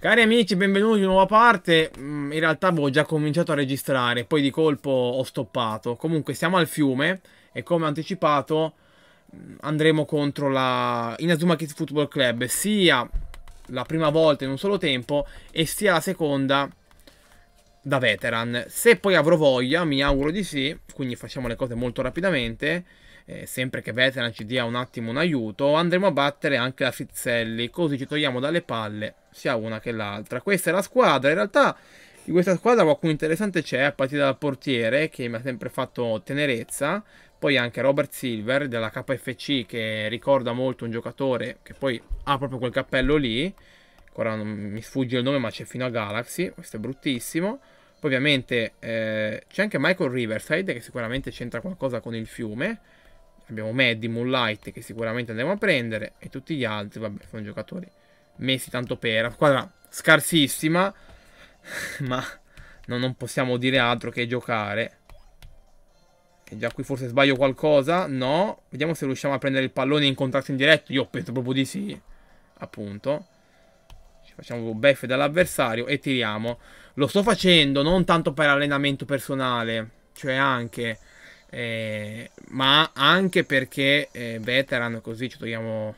Cari amici, benvenuti in nuova parte. Mm, in realtà avevo già cominciato a registrare, poi di colpo ho stoppato. Comunque siamo al fiume e come anticipato mm, andremo contro la Inazuma Kids Football Club, sia la prima volta in un solo tempo e sia la seconda da veteran. Se poi avrò voglia, mi auguro di sì, quindi facciamo le cose molto rapidamente eh, sempre che Veteran ci dia un attimo un aiuto, andremo a battere anche la Fizzelli, così ci togliamo dalle palle sia una che l'altra. Questa è la squadra, in realtà di questa squadra qualcuno interessante c'è a partire dal portiere che mi ha sempre fatto tenerezza, poi anche Robert Silver della KFC che ricorda molto un giocatore che poi ha proprio quel cappello lì, ora non mi sfugge il nome ma c'è fino a Galaxy, questo è bruttissimo. Poi ovviamente eh, c'è anche Michael Riverside che sicuramente c'entra qualcosa con il fiume. Abbiamo Maddy, Moonlight che sicuramente andremo a prendere e tutti gli altri, vabbè, sono giocatori messi tanto per. La squadra scarsissima, ma no, non possiamo dire altro che giocare. Che già qui forse sbaglio qualcosa, no. Vediamo se riusciamo a prendere il pallone in contatto indiretto, io penso proprio di sì, appunto. Ci facciamo beffe dall'avversario e tiriamo. Lo sto facendo non tanto per allenamento personale, cioè anche eh, ma anche perché eh, veteran così ci togliamo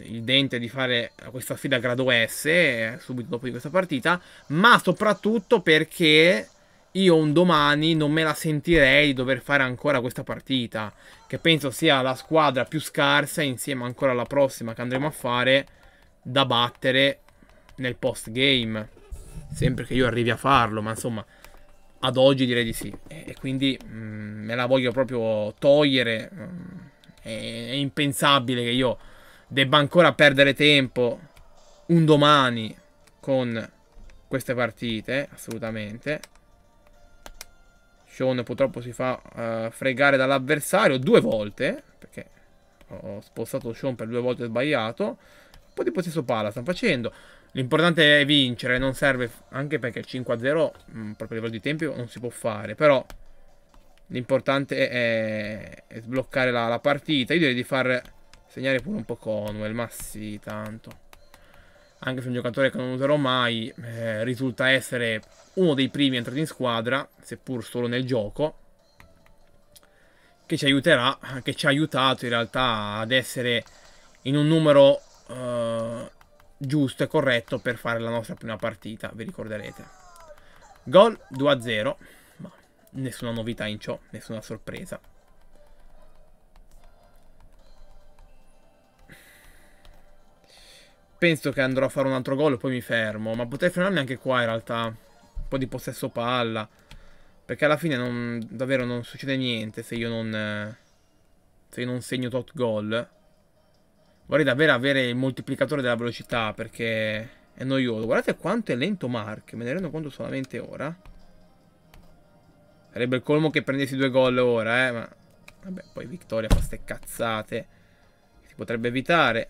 il dente di fare questa sfida grado S eh, subito dopo di questa partita ma soprattutto perché io un domani non me la sentirei di dover fare ancora questa partita che penso sia la squadra più scarsa insieme ancora alla prossima che andremo a fare da battere nel post game sempre che io arrivi a farlo ma insomma ad oggi direi di sì. E, quindi mh, mm, me la voglio proprio togliere. Mm, è, è impensabile che io debba ancora perdere tempo un domani con queste partite. Assolutamente. Sean purtroppo si fa uh, fregare dall'avversario due volte. Perché ho spostato Sean per due volte sbagliato. Un po' di possesso palla stanno facendo. L'importante è vincere, non serve... Anche perché 5-0, mm, proprio a livello di tempo, non si può fare. Però l'importante è, è, sbloccare la, la, partita. Io direi di far segnare pure un po' Conwell, ma sì, tanto. Anche se un giocatore che non userò mai, eh, risulta essere uno dei primi entrati in squadra, seppur solo nel gioco. Che ci aiuterà, che ci ha aiutato in realtà ad essere in un numero... Eh, giusto e corretto per fare la nostra prima partita, vi ricorderete. Gol 2-0, ma nessuna novità in ciò, nessuna sorpresa. Penso che andrò a fare un altro gol e poi mi fermo, ma potrei fermarmi anche qua in realtà. Un po' di possesso palla, perché alla fine non, davvero non succede niente se io non, se io non segno tot gol. Vorrei davvero avere il moltiplicatore della velocità perché è noioso. Guardate quanto è lento Mark, me ne rendo conto solamente ora. Sarebbe il colmo che prendessi due gol ora, eh, ma... Vabbè, poi Vittoria fa ste cazzate. Si potrebbe evitare.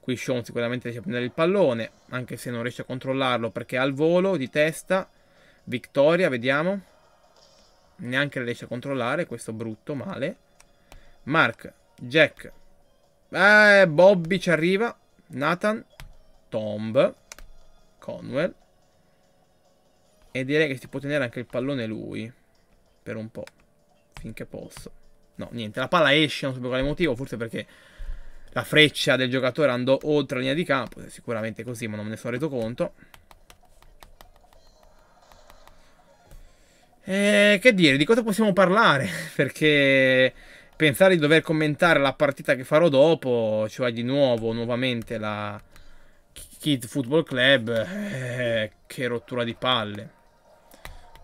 Qui Sean sicuramente riesce a prendere il pallone, anche se non riesce a controllarlo perché è al volo, di testa. Vittoria, vediamo. Neanche riesce a controllare, questo brutto, male. Mark, Jack, eh, Bobby ci arriva. Nathan. Tomb. Conwell. E direi che si può tenere anche il pallone lui. Per un po'. Finché posso. No, niente. La palla esce, non so per quale motivo. Forse perché la freccia del giocatore andò oltre la linea di campo. Sicuramente così, ma non me ne sono reso conto. Eh, che dire, di cosa possiamo parlare? Perché pensare di dover commentare la partita che farò dopo, cioè di nuovo, nuovamente la Kid Football Club, eh, che rottura di palle.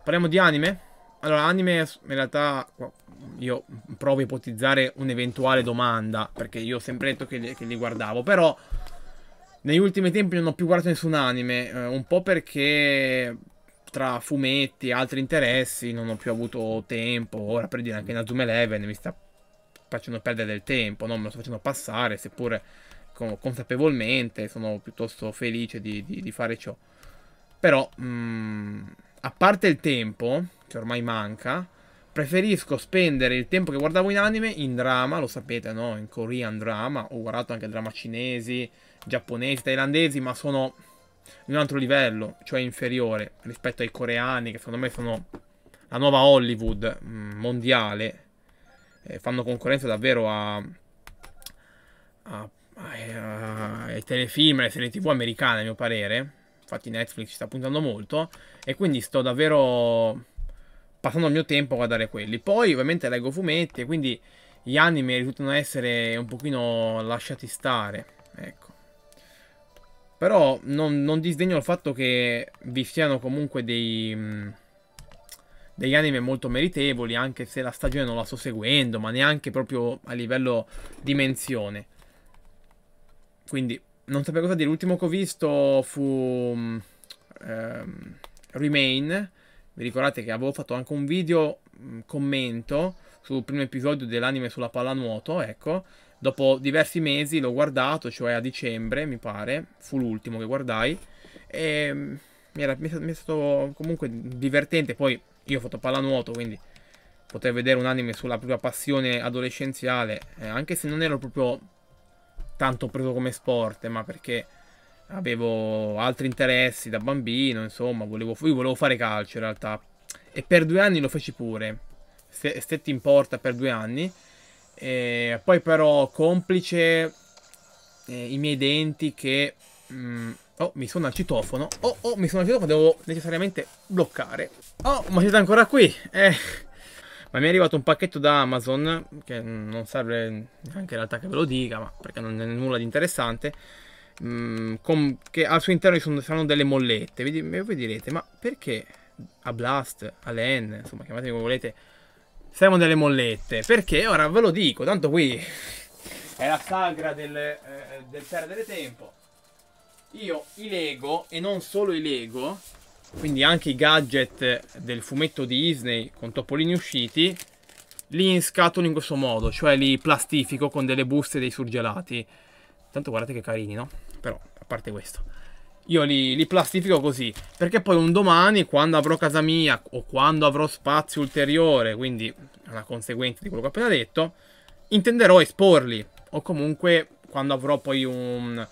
Parliamo di anime? Allora, anime in realtà io provo a ipotizzare un'eventuale domanda, perché io ho sempre detto che li, che li, guardavo, però negli ultimi tempi non ho più guardato nessun anime, eh, un po' perché tra fumetti e altri interessi non ho più avuto tempo, ora per dire anche Nazume Eleven mi sta facendo perdere del tempo, non me lo sto facendo passare, seppure consapevolmente sono piuttosto felice di, di, di fare ciò. Però, mh, mm, a parte il tempo, che ormai manca, preferisco spendere il tempo che guardavo in anime in drama, lo sapete, no? In Korean drama, ho guardato anche drama cinesi, giapponesi, thailandesi, ma sono in un altro livello, cioè inferiore rispetto ai coreani, che secondo me sono la nuova Hollywood mm, mondiale, eh, fanno concorrenza davvero a, a, a, eh, ai telefilm, alle serie tv americane a mio parere infatti Netflix ci sta puntando molto e quindi sto davvero passando il mio tempo a guardare quelli poi ovviamente leggo fumetti e quindi gli anime risultano essere un pochino lasciati stare ecco però non, non disdegno il fatto che vi siano comunque dei degli anime molto meritevoli, anche se la stagione non la sto seguendo, ma neanche proprio a livello dimensione. Quindi, non sapevo cosa dire. L'ultimo che ho visto fu mm, ehm, Remain. Vi ricordate che avevo fatto anche un video mh, mm, commento sul primo episodio dell'anime sulla pallanuoto, ecco. Dopo diversi mesi l'ho guardato, cioè a dicembre, mi pare, fu l'ultimo che guardai. E mm, mi, era, mi, è stato comunque divertente, poi io ho fatto pallanuoto, quindi poter vedere un anime sulla propria passione adolescenziale, eh, anche se non ero proprio tanto preso come sport, ma perché avevo altri interessi da bambino, insomma, volevo, io volevo fare calcio in realtà. E per due anni lo feci pure, stetti in porta per due anni. E poi però complice eh, i miei denti che mh, mm, Oh, mi suona il citofono. Oh, oh, mi suona il citofono, devo necessariamente bloccare. Oh, ma siete ancora qui? Eh... Ma mi è arrivato un pacchetto da Amazon, che non serve neanche in realtà che ve lo dica, ma perché non è nulla di interessante, mh, mm, con, che al suo interno ci saranno delle mollette. E voi direte, ma perché a Blast, a Len, insomma, chiamatemi come volete, servono delle mollette? Perché ora ve lo dico, tanto qui è la sagra del, eh, del perdere tempo io i Lego, e non solo i Lego, quindi anche i gadget del fumetto di Disney con topolini usciti, li inscatolo in questo modo, cioè li plastifico con delle buste dei surgelati. Tanto guardate che carini, no? Però, a parte questo. Io li, li plastifico così, perché poi un domani, quando avrò casa mia o quando avrò spazio ulteriore, quindi una conseguenza di quello che ho appena detto, intenderò esporli. O comunque, quando avrò poi un,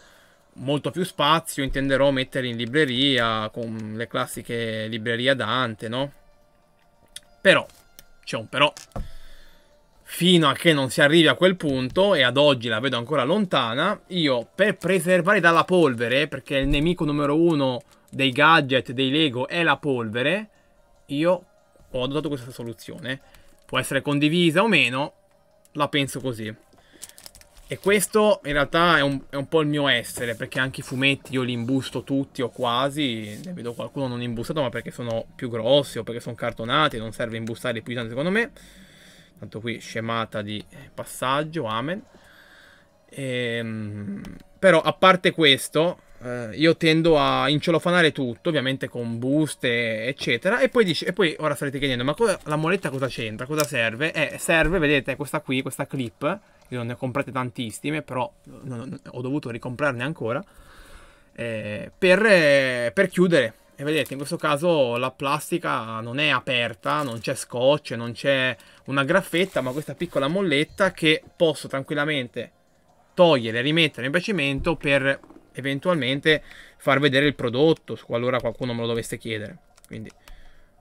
molto più spazio intenderò mettere in libreria con le classiche librerie Dante, no? Però, c'è un però, fino a che non si arrivi a quel punto, e ad oggi la vedo ancora lontana, io per preservare dalla polvere, perché il nemico numero uno dei gadget, dei Lego è la polvere, io ho adottato questa soluzione. Può essere condivisa o meno, la penso così. E questo in realtà è un, è un, po' il mio essere, perché anche i fumetti io li imbusto tutti o quasi, ne vedo qualcuno non imbustato, ma perché sono più grossi o perché sono cartonati, non serve imbustare più tanto secondo me. Tanto qui scemata di eh, passaggio, amen. Ehm, però a parte questo, eh, io tendo a inciolofanare tutto, ovviamente con buste, eccetera. E poi, dici, e poi ora starete chiedendo, ma cosa, la moletta cosa c'entra? Cosa serve? Eh, serve, vedete, questa qui, questa clip. Io non ne ho comprate tantissime, però non, non, ho dovuto ricomprarne ancora. Eh, per, eh, per chiudere, e vedete, in questo caso la plastica non è aperta, non c'è scotch, non c'è una graffetta, ma questa piccola molletta che posso tranquillamente togliere e rimettere in piacimento per eventualmente far vedere il prodotto, qualora qualcuno me lo dovesse chiedere. Quindi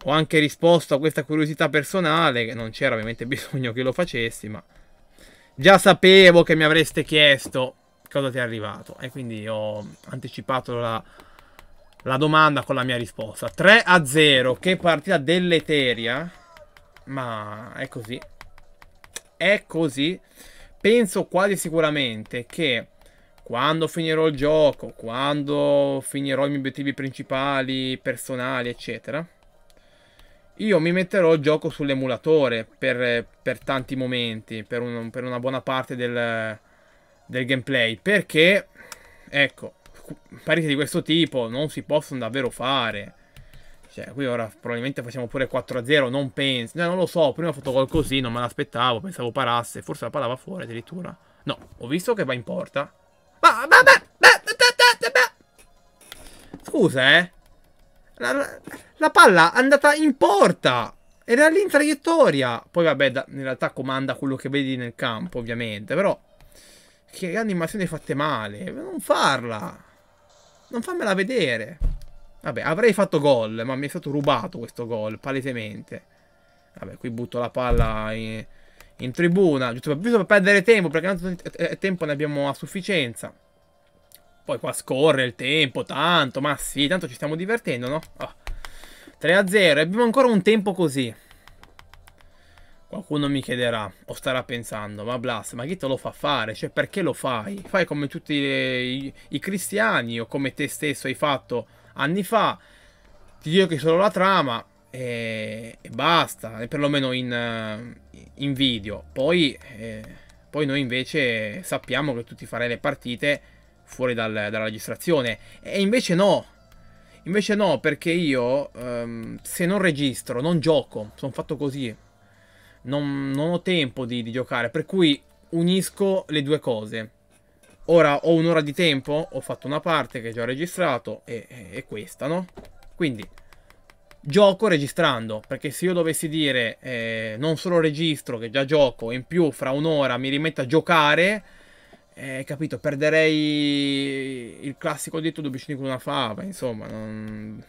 ho anche risposto a questa curiosità personale, che non c'era ovviamente bisogno che lo facessi, ma già sapevo che mi avreste chiesto cosa ti è arrivato e quindi ho anticipato la, la domanda con la mia risposta. 3 a 0, che partita dell'Eteria, ma è così. È così. Penso quasi sicuramente che quando finirò il gioco, quando finirò i miei obiettivi principali, personali, eccetera, io mi metterò il gioco sull'emulatore per, per, tanti momenti, per, un, per, una buona parte del, del gameplay, perché, ecco, pareti di questo tipo non si possono davvero fare. Cioè, qui ora probabilmente facciamo pure 4-0, non penso. No, cioè, non lo so, prima ho fatto non me l'aspettavo, pensavo parasse, forse la palla va fuori addirittura. No, ho visto che va in porta ma, ma, ma, ma, Scusa, eh. La, la, la, palla è andata in porta. Era lì in traiettoria. Poi, vabbè, da, in realtà comanda quello che vedi nel campo, ovviamente. Però, che animazione fatte male. Non farla. Non fammela vedere. Vabbè, avrei fatto gol, ma mi è stato rubato questo gol, palesemente. Vabbè, qui butto la palla in, in tribuna, giusto per, giusto per perdere tempo, perché tanto tempo ne abbiamo a sufficienza. Poi qua scorre il tempo, tanto, ma sì, tanto ci stiamo divertendo, no? Oh. Ah. 3 a 0, abbiamo ancora un tempo così. Qualcuno mi chiederà, o starà pensando, ma Blas, ma chi te lo fa fare? Cioè, perché lo fai? Fai come tutti i, i cristiani o come te stesso hai fatto anni fa. Ti dico che solo la trama e, e basta, perlomeno in, eh, in video. Poi, eh, poi noi invece sappiamo che tu ti farai le partite fuori dal, dalla registrazione. E invece no. Invece no, perché io ehm, se non registro, non gioco, sono fatto così. Non, non ho tempo di, di giocare, per cui unisco le due cose. Ora ho un'ora di tempo, ho fatto una parte che già ho registrato e, e, questa, no? Quindi gioco registrando, perché se io dovessi dire eh, non solo registro che già gioco, in più fra un'ora mi rimetto a giocare, eh, capito, perderei il classico detto due vicini con una fava, insomma, non...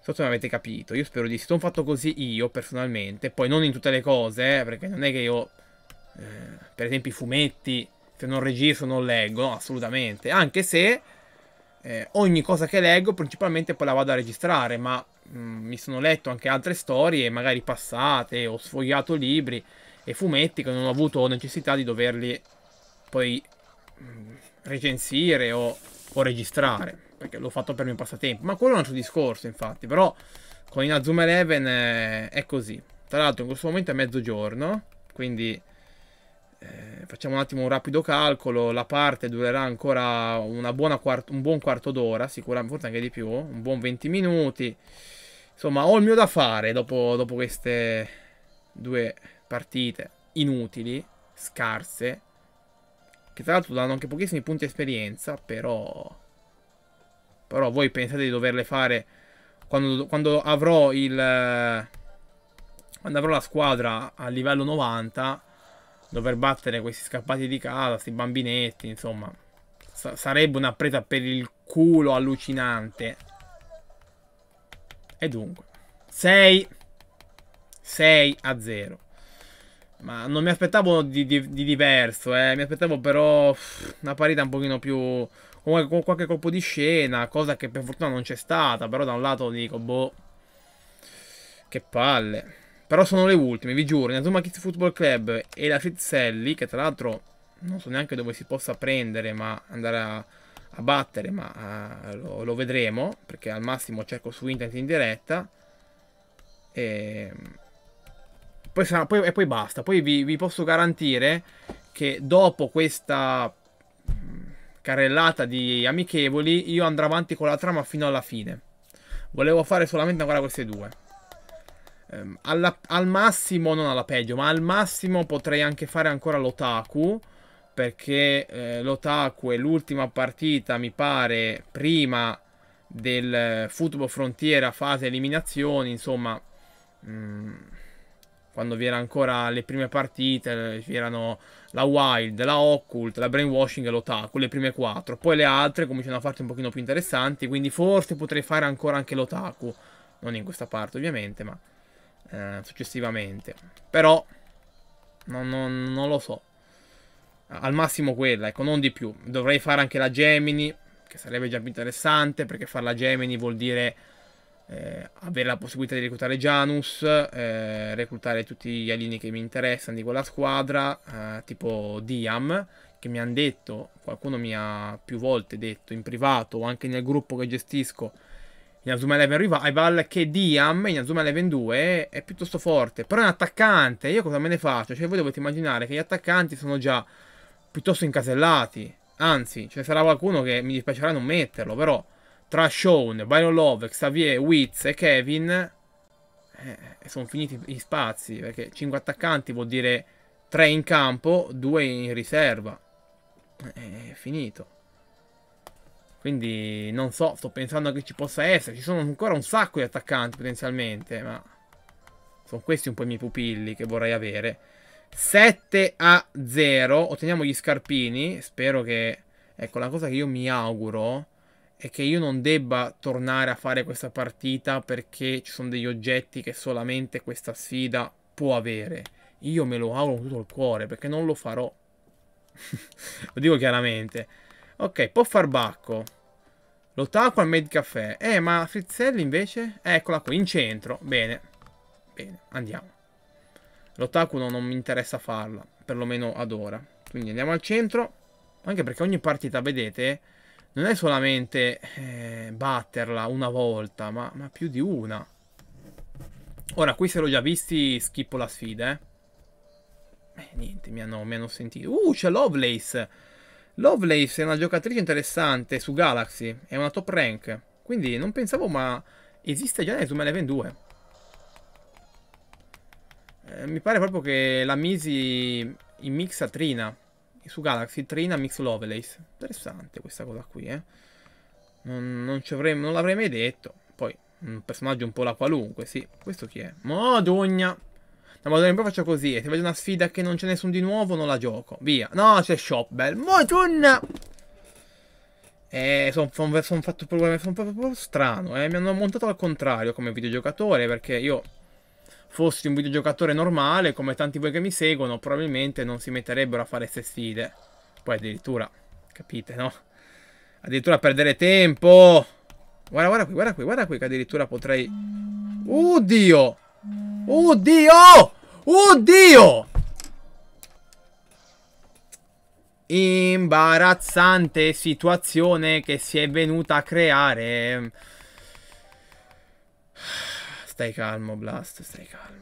So se avete capito, io spero di sì. Sono fatto così io, personalmente, poi non in tutte le cose, eh, perché non è che io, eh, per esempio, i fumetti, se non registro non leggo, no, assolutamente. Anche se eh, ogni cosa che leggo, principalmente poi la vado a registrare, ma mh, mm, mi sono letto anche altre storie, magari passate, ho sfogliato libri e fumetti che non ho avuto necessità di doverli poi mm, recensire o, o, registrare, perché l'ho fatto per il mio passatempo, ma quello è un altro discorso infatti, però con Inazuma Eleven 11 eh, è così. Tra l'altro in questo momento è mezzogiorno, quindi eh, facciamo un attimo un rapido calcolo, la parte durerà ancora un buon quarto d'ora, sicuramente, forse anche di più, un buon 20 minuti. Insomma, ho il mio da fare dopo, dopo queste due partite inutili, scarse, che tra l'altro danno anche pochissimi punti esperienza, però... Però voi pensate di doverle fare quando, quando avrò il... Quando avrò la squadra a livello 90, dover battere questi scappati di casa, questi bambinetti, insomma... Sa sarebbe una presa per il culo allucinante. E dunque... 6... 6 a 0. Ma non mi aspettavo di, di, di diverso, eh. Mi aspettavo però una parità un pochino più... Con qualche colpo di scena, cosa che per fortuna non c'è stata. Però da un lato dico, boh... Che palle. Però sono le ultime, vi giuro. Inazuma Kids Football Club e la Frizzelli, che tra l'altro non so neanche dove si possa prendere, ma andare a, a battere, ma a, eh, lo, lo vedremo, perché al massimo cerco su internet in diretta. E ehm, poi sarà, poi, e poi basta. Poi vi, vi posso garantire che dopo questa mm, carrellata di amichevoli io andrò avanti con la trama fino alla fine. Volevo fare solamente ancora queste due. Ehm, alla, al massimo, non alla peggio, ma al massimo potrei anche fare ancora l'otaku. Perché eh, l'otaku è l'ultima partita, mi pare, prima del eh, Football Frontiera fase eliminazioni. Insomma, mh, mm, quando vi erano ancora le prime partite, vi erano la Wild, la Occult, la Brainwashing e l'Otaku, le prime quattro. Poi le altre cominciano a farti un pochino più interessanti, quindi forse potrei fare ancora anche l'Otaku. Non in questa parte ovviamente, ma eh, successivamente. Però non, non, non lo so. Al massimo quella, ecco, non di più. Dovrei fare anche la Gemini, che sarebbe già più interessante, perché fare la Gemini vuol dire eh, avere la possibilità di reclutare Janus, eh, reclutare tutti gli alieni che mi interessano di quella squadra, eh, tipo Diam, che mi hanno detto, qualcuno mi ha più volte detto in privato o anche nel gruppo che gestisco, in Azuma Eleven Revival, che Diam in Azuma Eleven 2 è piuttosto forte, però è un attaccante, io cosa me ne faccio? Cioè voi dovete immaginare che gli attaccanti sono già piuttosto incasellati, anzi, ce ne sarà qualcuno che mi dispiacerà non metterlo, però tra Sean, Byron Love, Xavier, Wiz e Kevin eh, sono finiti gli spazi perché 5 attaccanti vuol dire 3 in campo, 2 in riserva. Eh, è finito. Quindi non so, sto pensando che ci possa essere. Ci sono ancora un sacco di attaccanti potenzialmente, ma sono questi un po' i miei pupilli che vorrei avere. 7 a 0, otteniamo gli scarpini. Spero che... Ecco, la cosa che io mi auguro è che io non debba tornare a fare questa partita perché ci sono degli oggetti che solamente questa sfida può avere. Io me lo auguro con tutto il cuore perché non lo farò. lo dico chiaramente. Ok, può far bacco. L'otaku al Made Café. Eh, ma Frizzelli invece? Eccola qui, in centro. Bene. Bene, andiamo. L'otaku no, non mi interessa farla, perlomeno ad ora. Quindi andiamo al centro. Anche perché ogni partita, vedete, non è solamente eh, batterla una volta, ma, ma, più di una. Ora, qui se l'ho già visti, schippo la sfida, eh. eh niente, mi hanno, mi hanno, sentito. Uh, c'è Lovelace! Lovelace è una giocatrice interessante su Galaxy, è una top rank. Quindi non pensavo, ma esiste già nel Zoom Eleven 2. Eh, mi pare proprio che la misi in mixatrina su Galaxy Trina Mix Lovelace. Interessante questa cosa qui, eh. Non, non, non l'avrei mai detto. Poi, un personaggio un po' la qualunque, sì. Questo chi è? Madonna! No, madonna, poi faccio così. E eh. se vedo una sfida che non c'è nessuno di nuovo, non la gioco. Via. No, c'è Shopbell. Madonna! Eh, sono son, son fatto problemi. Sono proprio strano, eh. Mi hanno montato al contrario come videogiocatore, perché io fossi un videogiocatore normale, come tanti voi che mi seguono, probabilmente non si metterebbero a fare queste sfide. Poi addirittura, capite, no? Addirittura perdere tempo. Guarda, guarda qui, guarda qui, guarda qui che addirittura potrei... Oddio! Oddio! Oddio! Imbarazzante situazione che si è venuta a creare. Stai calmo, Blast, stai calmo.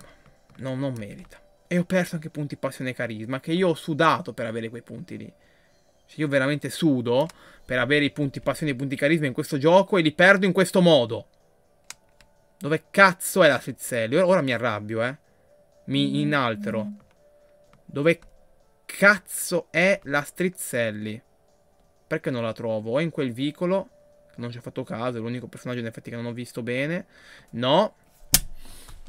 No, non merita. E ho perso anche punti passione e carisma, che io ho sudato per avere quei punti lì. Cioè, io veramente sudo per avere i punti passione e i punti carisma in questo gioco e li perdo in questo modo. Dove cazzo è la Frizzelli? Ora, ora mi arrabbio, eh. Mi mm-hmm. inaltero. Dove cazzo è la Strizzelli? Perché non la trovo? O in quel vicolo, non ci ho fatto caso, è l'unico personaggio in effetti che non ho visto bene. No,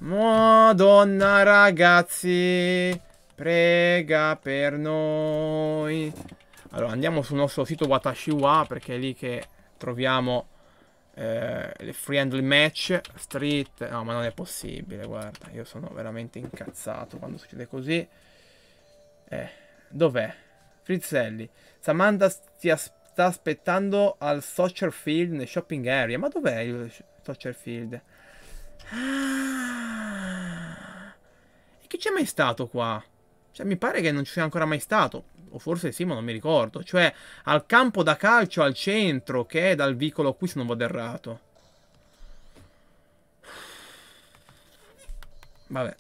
Madonna ragazzi, prega per noi. Allora andiamo sul nostro sito Watashiwa perché è lì che troviamo eh, le friendly match, street... No ma non è possibile, guarda, io sono veramente incazzato quando succede così. Eh, dov'è? Frizzelli, Samantha ti sta aspettando al Soccer Field nel shopping area. Ma dov'è il Soccer Field? E chi c'è mai stato qua? Cioè, mi pare che non ci sia ancora mai stato. O forse sì, ma non mi ricordo. Cioè, al campo da calcio al centro, che è dal vicolo qui, se non vado errato. Vabbè.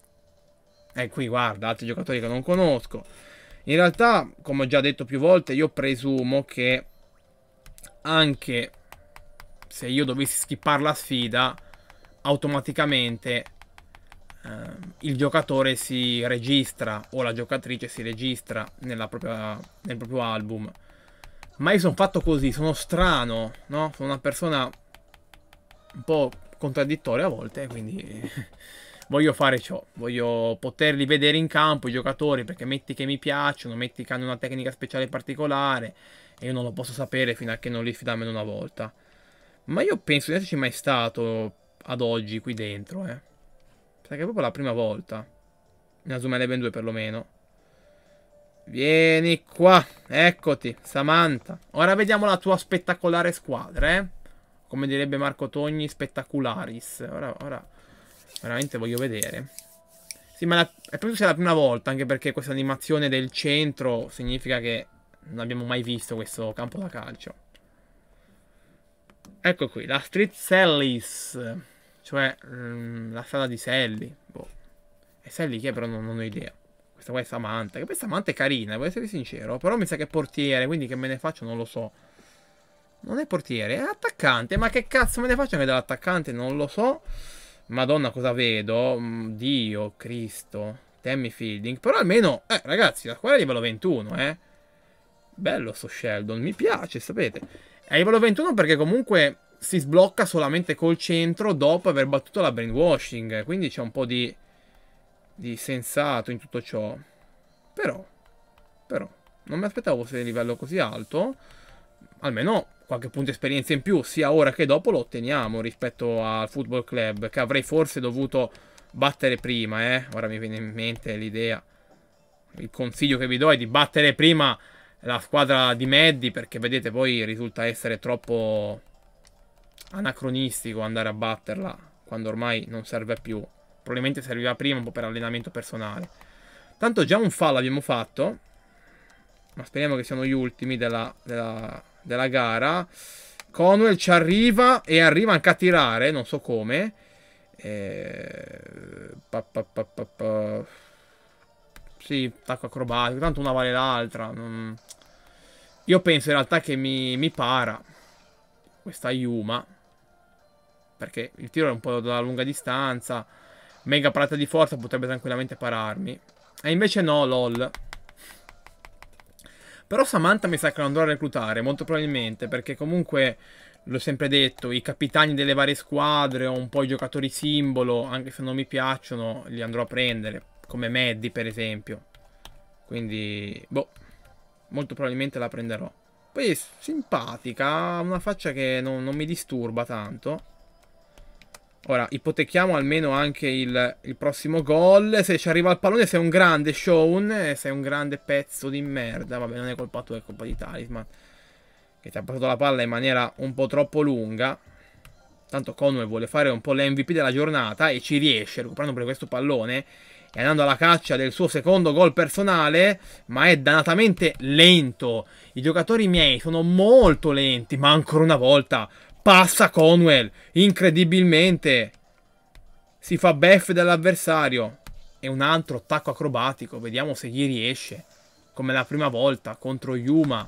E qui, guarda, altri giocatori che non conosco. In realtà, come ho già detto più volte, io presumo che anche se io dovessi skippare la sfida automaticamente eh, il giocatore si registra o la giocatrice si registra propria, nel proprio album. Ma io sono fatto così, sono strano, no? Sono una persona un po' contraddittoria a volte, quindi voglio fare ciò, voglio poterli vedere in campo i giocatori perché metti che mi piacciono, metti che hanno una tecnica speciale particolare e io non lo posso sapere fino a che non li fidamelo una volta. Ma io penso di esserci mai stato ad oggi qui dentro, eh. Perché è proprio la prima volta. In Azuma Eleven 2 perlomeno. Vieni qua, eccoti, Samantha. Ora vediamo la tua spettacolare squadra, eh. Come direbbe Marco Togni, spettacularis. Ora, ora, veramente voglio vedere. Sì, ma la, è proprio sia la prima volta, anche perché questa animazione del centro significa che non abbiamo mai visto questo campo da calcio. Ecco qui, la Street Sellis, cioè mh, mm, la sala di Sally. Boh. E Sally chi è però non, non ho idea. Questa qua è Samantha, che poi Samantha è carina, devo essere sincero, però mi sa che è portiere, quindi che me ne faccio non lo so. Non è portiere, è attaccante, ma che cazzo me ne faccio anche dell'attaccante, non lo so. Madonna cosa vedo, mm, Dio, Cristo, Tammy Fielding, però almeno, eh ragazzi, la squadra è livello 21, eh. Bello sto Sheldon, mi piace, sapete. È a livello 21 perché comunque si sblocca solamente col centro dopo aver battuto la brainwashing. Quindi c'è un po' di, di sensato in tutto ciò. Però, però, non mi aspettavo fosse di livello così alto. Almeno qualche punto esperienza in più, sia ora che dopo, lo otteniamo rispetto al Football Club, che avrei forse dovuto battere prima, eh. Ora mi viene in mente l'idea. Il consiglio che vi do è di battere prima la squadra di Maddy perché vedete poi risulta essere troppo anacronistico andare a batterla quando ormai non serve più. Probabilmente serviva prima un po' per allenamento personale. Tanto già un fallo abbiamo fatto, ma speriamo che siano gli ultimi della, della, della gara. Conwell ci arriva e arriva anche a tirare, non so come. Eh, pa, pa, pa, sì, attacco acrobatico. Tanto una vale l'altra. Non... Io penso in realtà che mi, mi para questa Yuma. Perché il tiro è un po' da lunga distanza. Mega parata di forza potrebbe tranquillamente pararmi. E invece no, lol. Però Samantha mi sa che non a reclutare, molto probabilmente, perché comunque, l'ho sempre detto, i capitani delle varie squadre o un po' i giocatori simbolo, anche se non mi piacciono, li andrò a prendere come Maddy per esempio. Quindi, boh, molto probabilmente la prenderò. Poi è simpatica, ha una faccia che non, non, mi disturba tanto. Ora, ipotechiamo almeno anche il, il prossimo gol. Se ci arriva il pallone, sei un grande Sean, sei un grande pezzo di merda. Vabbè, non è colpa tua, è colpa di Talisman. Che ti ha portato la palla in maniera un po' troppo lunga. Tanto Conway vuole fare un po' l'MVP della giornata e ci riesce, recuperando per questo pallone e andando alla caccia del suo secondo gol personale, ma è dannatamente lento. I giocatori miei sono molto lenti, ma ancora una volta passa Conwell, incredibilmente. Si fa beffe dall'avversario e un altro attacco acrobatico, vediamo se gli riesce, come la prima volta contro Yuma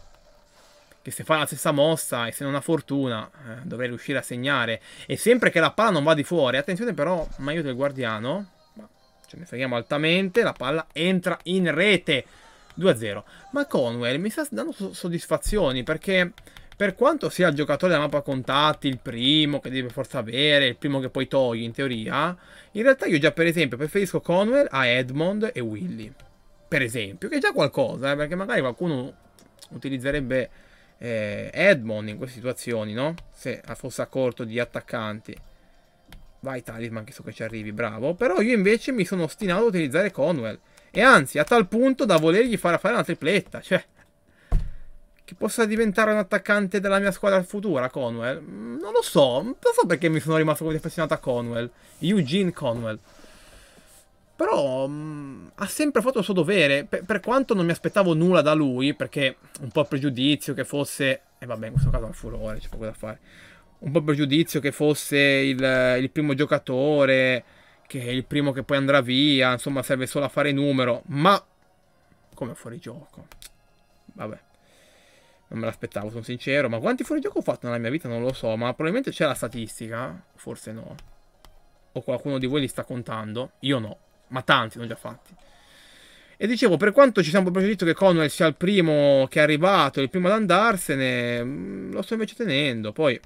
che se fa la stessa mossa e se non ha fortuna eh, dovrei riuscire a segnare e sempre che la palla non va di fuori attenzione però, ma io del guardiano Ce ne freghiamo altamente, la palla entra in rete. 2-0. Ma Conwell mi sta dando soddisfazioni perché per quanto sia il giocatore della mappa contatti, il primo che deve forza avere, il primo che poi togli in teoria, in realtà io già per esempio preferisco Conwell a Edmond e Willy. Per esempio, che è già qualcosa, eh, perché magari qualcuno utilizzerebbe eh, Edmond in queste situazioni, no? Se fosse accorto di attaccanti. Vai Talisman, che so che ci arrivi, bravo. Però io invece mi sono ostinato ad utilizzare Conwell. E anzi, a tal punto da volergli far fare una tripletta, cioè... Che possa diventare un attaccante della mia squadra futura, Conwell? Mm, non lo so, non so perché mi sono rimasto così affezionato a Conwell. Eugene Conwell. Però mh, mm, ha sempre fatto il suo dovere, per, per, quanto non mi aspettavo nulla da lui, perché un po' a pregiudizio che fosse... E eh vabbè, in questo caso è un furore, c'è poco da fare un po' pregiudizio che fosse il, il primo giocatore, che è il primo che poi andrà via, insomma serve solo a fare numero, ma come fuori gioco. Vabbè. Non me l'aspettavo, sono sincero. Ma quanti fuori gioco ho fatto nella mia vita non lo so, ma probabilmente c'è la statistica. Forse no. O qualcuno di voi li sta contando. Io no. Ma tanti non ho già fatti. E dicevo, per quanto ci siamo proprio detto che Conwell sia il primo che è arrivato, il primo ad andarsene, mm, lo sto invece tenendo. Poi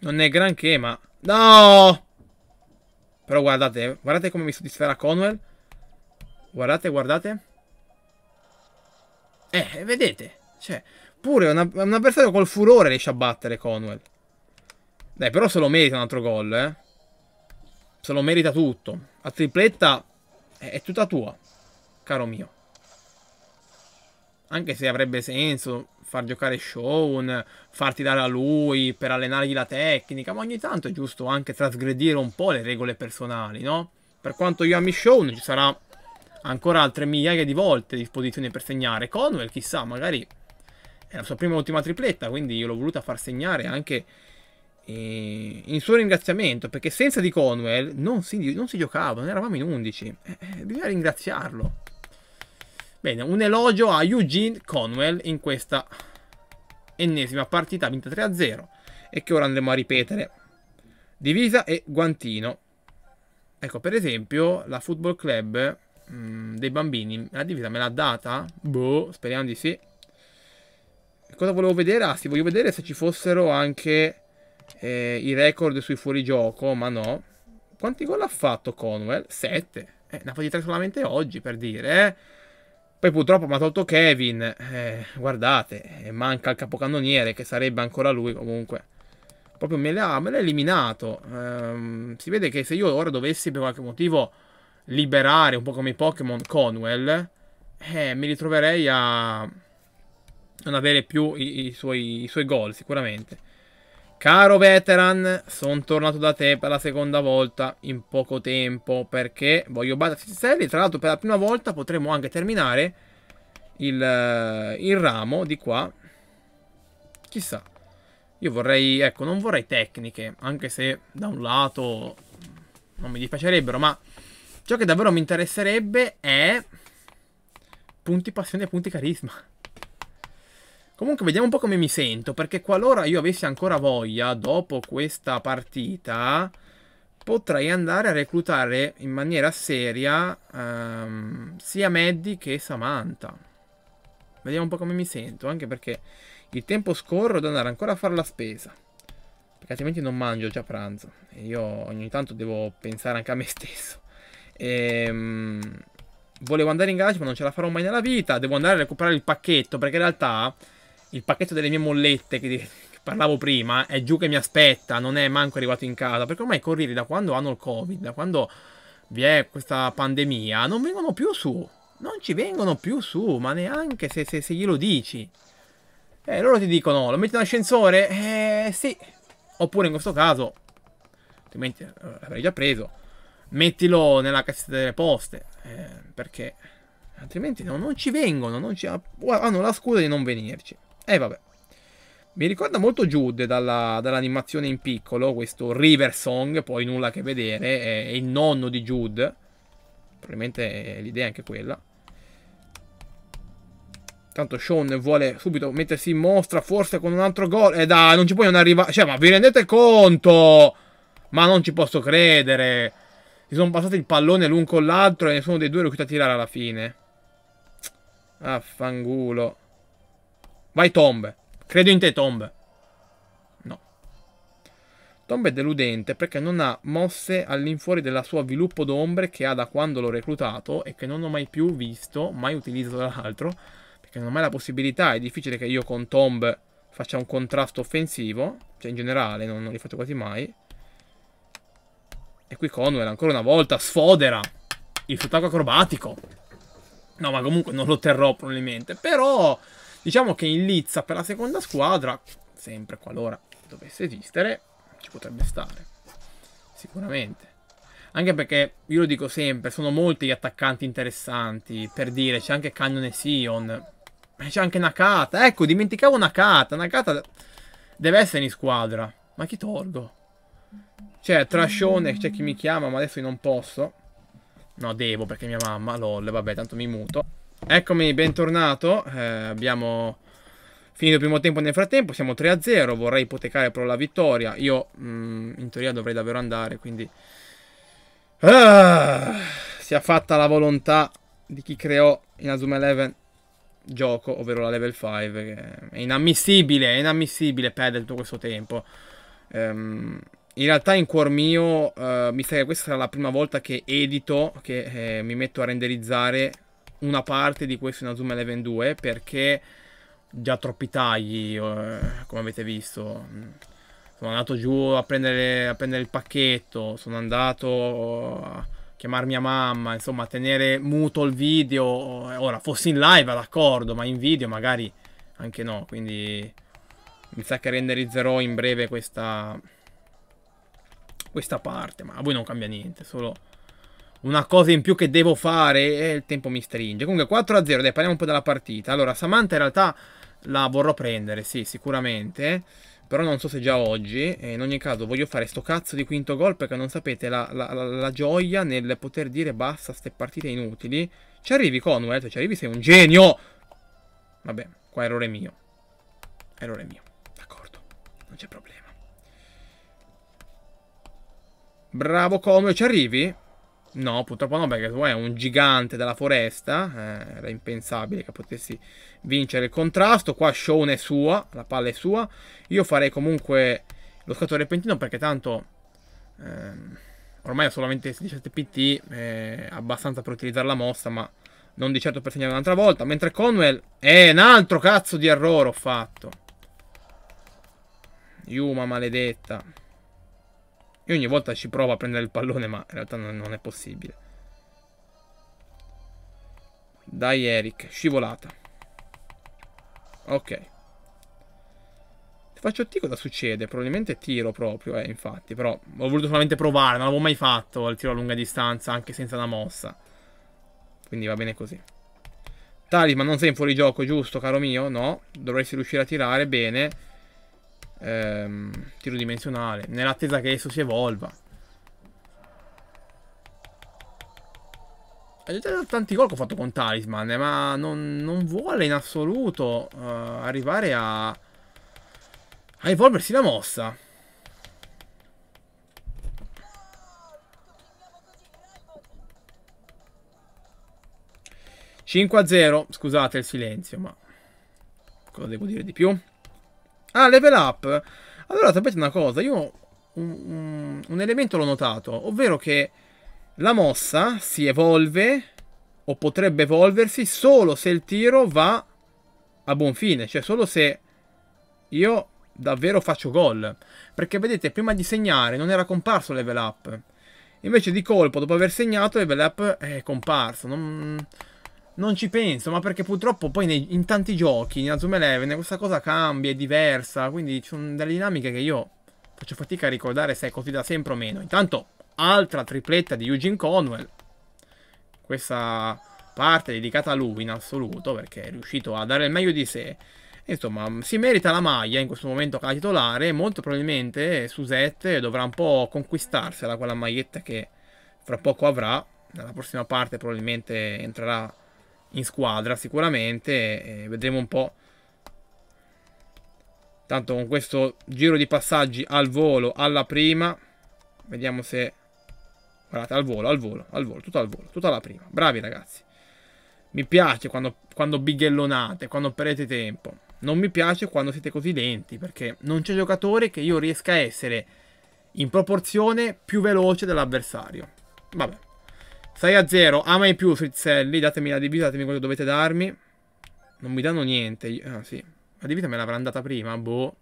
non è granché, ma... No! Però guardate, eh. guardate come mi soddisferà Conwell. Guardate, guardate. Eh, eh, vedete. Cioè, pure una, una persona col furore riesce a battere Conwell. Dai, però se lo merita un altro gol, eh. Se lo merita tutto. La tripletta è, è tutta tua, caro mio. Anche se avrebbe senso far giocare Sean, farti dare a lui per allenargli la tecnica, ma ogni tanto è giusto anche trasgredire un po' le regole personali, no? Per quanto io ami Sean ci sarà ancora altre migliaia di volte a disposizione per segnare. Conwell, chissà, magari è la sua prima e ultima tripletta, quindi io l'ho voluta far segnare anche eh, in suo ringraziamento, perché senza di Conwell non si, non si giocava, non eravamo in 11. Eh, eh, bisogna ringraziarlo. Bene, un elogio a Eugene Conwell in questa ennesima partita vinta 3-0 e che ora andremo a ripetere. Divisa e guantino. Ecco, per esempio, la Football Club mh, mm, dei bambini, la divisa me l'ha data? Boh, speriamo di sì. Cosa volevo vedere? Ah, sì, voglio vedere se ci fossero anche eh, i record sui fuorigioco, ma no. Quanti gol ha fatto Conwell? 7. Eh, ne ha fatti 3 solamente oggi, per dire, eh. Poi purtroppo mi ha tolto Kevin, eh, guardate, eh, manca il capocannoniere che sarebbe ancora lui comunque. Proprio me l'ha, eliminato. Ehm, si vede che se io ora dovessi per qualche motivo liberare un po' come i Pokémon Conwell, eh, mi ritroverei a non avere più i, i, suoi, i suoi gol sicuramente. Caro veteran, sono tornato da te per la seconda volta in poco tempo perché voglio batterti stelle. Tra l'altro per la prima volta potremo anche terminare il, eh, il ramo di qua. Chissà. Io vorrei, ecco, non vorrei tecniche, anche se da un lato non mi dispiacerebbero, ma ciò che davvero mi interesserebbe è punti passione e punti carisma. Comunque vediamo un po' come mi sento, perché qualora io avessi ancora voglia, dopo questa partita, potrei andare a reclutare in maniera seria um, sia Maddie che Samantha. Vediamo un po' come mi sento, anche perché il tempo scorre Devo andare ancora a fare la spesa. Perché altrimenti non mangio già pranzo. E io ogni tanto devo pensare anche a me stesso. Ehm, volevo andare in garage ma non ce la farò mai nella vita. Devo andare a recuperare il pacchetto perché in realtà il pacchetto delle mie mollette che, che, parlavo prima è giù che mi aspetta, non è manco arrivato in casa, perché ormai i corrieri da quando hanno il Covid, da quando vi è questa pandemia, non vengono più su, non ci vengono più su, ma neanche se, se, se glielo dici. E eh, loro ti dicono, lo metti in ascensore? Eh sì, oppure in questo caso, altrimenti eh, l'avrei già preso, mettilo nella cassetta delle poste, eh, perché altrimenti no, non ci vengono, non ci, ah, hanno la scusa di non venirci. E eh, vabbè. Mi ricorda molto Jude dalla, dall'animazione in piccolo, questo River Song, poi nulla a che vedere, è, il nonno di Jude. Probabilmente l'idea è anche quella. Tanto Sean vuole subito mettersi in mostra, forse con un altro gol. E eh dai, non ci puoi non arrivare. Cioè, ma vi rendete conto? Ma non ci posso credere. Si sono passati il pallone l'un con l'altro e nessuno dei due è riuscito a tirare alla fine. Affangulo. Vai Tomb. Credo in te Tomb. No. Tomb è deludente perché non ha mosse all'infuori della sua sviluppo d'ombre che ha da quando l'ho reclutato e che non ho mai più visto, mai utilizzato dall'altro. perché non ho mai la possibilità, è difficile che io con Tomb faccia un contrasto offensivo, cioè in generale non, non li faccio quasi mai. E qui Conwell ancora una volta sfodera il suo attacco acrobatico. No, ma comunque non lo terrò probabilmente. Però Diciamo che in Lizza per la seconda squadra, sempre qualora dovesse esistere, ci potrebbe stare. Sicuramente. Anche perché, io lo dico sempre, sono molti gli attaccanti interessanti. Per dire, c'è anche Canyon e Sion. Eh, c'è anche Nakata. Ecco, dimenticavo Nakata. Nakata deve essere in squadra. Ma chi tolgo? Cioè, Trascione, c'è chi mi chiama, ma adesso io non posso. No, devo perché mia mamma, lol, vabbè, tanto mi muto. Eccomi, bentornato. Eh, abbiamo finito il primo tempo nel frattempo, siamo 3-0, vorrei ipotecare però la vittoria. Io mh, mm, in teoria dovrei davvero andare, quindi... Ah, sia fatta la volontà di chi creò in Azuma Eleven gioco, ovvero la level 5. è inammissibile, è inammissibile perdere tutto questo tempo. Um, in realtà in cuor mio uh, mi sa che questa sarà la prima volta che edito, che eh, mi metto a renderizzare una parte di questo in Azuma Eleven 2 perché già troppi tagli, eh, come avete visto. Sono andato giù a prendere, a prendere il pacchetto, sono andato a chiamare mia mamma, insomma a tenere muto il video. Ora, fossi in live d'accordo, ma in video magari anche no, quindi mi sa che renderizzerò in breve questa, questa parte, ma a voi non cambia niente, solo una cosa in più che devo fare e eh, il tempo mi stringe. Comunque 4 0, dai, parliamo un po' della partita. Allora, Samantha in realtà la vorrò prendere, sì, sicuramente. Però non so se già oggi. E in ogni caso voglio fare sto cazzo di quinto gol perché non sapete la, la, la, la gioia nel poter dire basta ste partite inutili. Ci arrivi Conwell, ci arrivi sei un genio. Vabbè, qua errore mio. Errore mio. D'accordo, non c'è problema. Bravo Conwell, ci arrivi? No, purtroppo no, perché tu è un gigante della foresta, eh, era impensabile che potessi vincere il contrasto, qua Shone è sua, la palla è sua, io farei comunque lo scatto repentino perché tanto ehm, ormai ho solamente 17 PT, eh, abbastanza per utilizzare la mossa, ma non di certo per segnare un'altra volta, mentre Conwell è eh, un altro cazzo di errore ho fatto. Yuma maledetta. E ogni volta ci prova a prendere il pallone, ma in realtà non, non è possibile. Dai Eric, scivolata. Ok. Ti faccio T cosa succede? Probabilmente tiro proprio, eh, infatti. Però ho voluto solamente provare, non l'avevo mai fatto il tiro a lunga distanza, anche senza una mossa. Quindi va bene così. Tali, ma non sei in fuorigioco, giusto, caro mio? No, dovresti riuscire a tirare bene ehm, tiro dimensionale, nell'attesa che esso si evolva. Ho già tanti gol che ho fatto con Talisman, eh, ma non, non vuole in assoluto uh, arrivare a, a evolversi la mossa. ...5 a 0... ...scusate il silenzio, ma... ...cosa devo dire di più? Ah, level up. Allora, sapete una cosa, io un, un elemento l'ho notato, ovvero che la mossa si evolve o potrebbe evolversi solo se il tiro va a buon fine, cioè solo se io davvero faccio gol. Perché vedete, prima di segnare non era comparso level up. Invece di colpo, dopo aver segnato, level up è comparso. Non non ci penso, ma perché purtroppo poi nei, in tanti giochi, in Zoom Eleven, questa cosa cambia, è diversa, quindi ci sono delle dinamiche che io faccio fatica a ricordare se è così da sempre o meno. Intanto, altra tripletta di Eugene Conwell, questa parte dedicata a lui in assoluto, perché è riuscito a dare il meglio di sé. Insomma, si merita la maglia in questo momento alla titolare, molto probabilmente Suzette dovrà un po' conquistarsela quella maglietta che fra poco avrà, nella prossima parte probabilmente entrerà in squadra sicuramente. E vedremo un po'. Tanto con questo giro di passaggi al volo, alla prima, vediamo se... Guardate, al volo, al volo, al volo, tutto al volo, tutta la prima. Bravi ragazzi. Mi piace quando, quando bighellonate, quando perdete tempo. Non mi piace quando siete così lenti, perché non c'è giocatore che io riesca a essere in proporzione più veloce dell'avversario. Vabbè. 6 a 0. Ama i più, Frizzelli. Datemi la divisa, datemi quello che dovete darmi. Non mi danno niente. Ah, sì. La divisa me l'avrà andata prima, boh.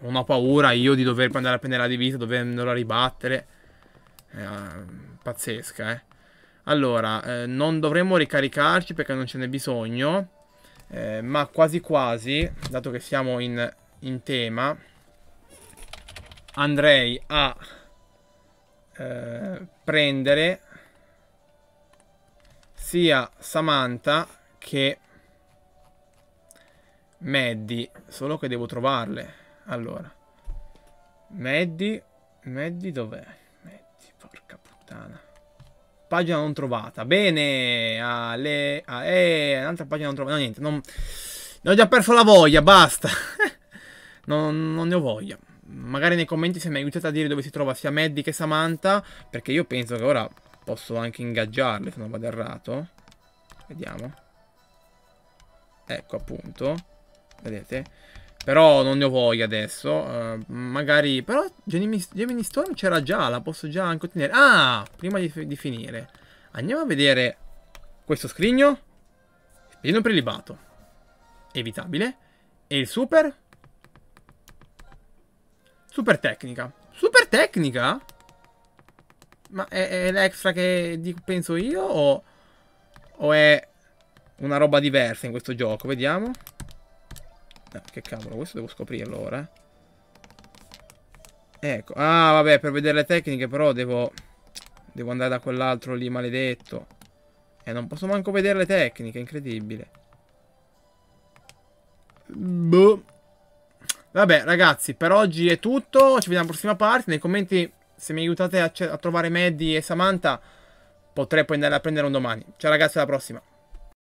Non ho paura io di dover andare a prendere la divisa, doverla ribattere. Eh, pazzesca, eh. Allora, eh, non dovremmo ricaricarci perché non ce n'è bisogno. Eh, ma quasi quasi, dato che siamo in, in tema, andrei a eh, prendere sia Samantha che Maddie, solo che devo trovarle. Allora, Maddie, Maddie dov'è? Maddie, porca puttana. Pagina non trovata. Bene, Ale, ah, eh, un'altra pagina non trovata. No, niente, non, ne ho già perso la voglia, basta. non, non ne ho voglia. Magari nei commenti se mi aiutate a dire dove si trova sia Maddie che Samantha, perché io penso che ora Posso anche ingaggiarle se non vado errato. Vediamo. Ecco appunto. Vedete? Però non ne ho voglia adesso. Uh, magari... Però Gemini, Storm c'era già, la posso già anche ottenere. Ah! Prima di, di finire. Andiamo a vedere questo scrigno. Spedino prelibato. Evitabile. E il super? Super tecnica. Super tecnica? Ma è, è l'extra che penso io o, o è una roba diversa in questo gioco? Vediamo. No, che cavolo, questo devo scoprirlo ora. Eh. Ecco. Ah, vabbè, per vedere le tecniche però devo... Devo andare da quell'altro lì maledetto. E eh, non posso manco vedere le tecniche, incredibile. Boh. Vabbè, ragazzi, per oggi è tutto. Ci vediamo alla prossima parte. Nei commenti se mi aiutate a, a trovare Maddie e Samantha, potrei poi andare a prendere un domani. Ciao ragazzi, alla prossima.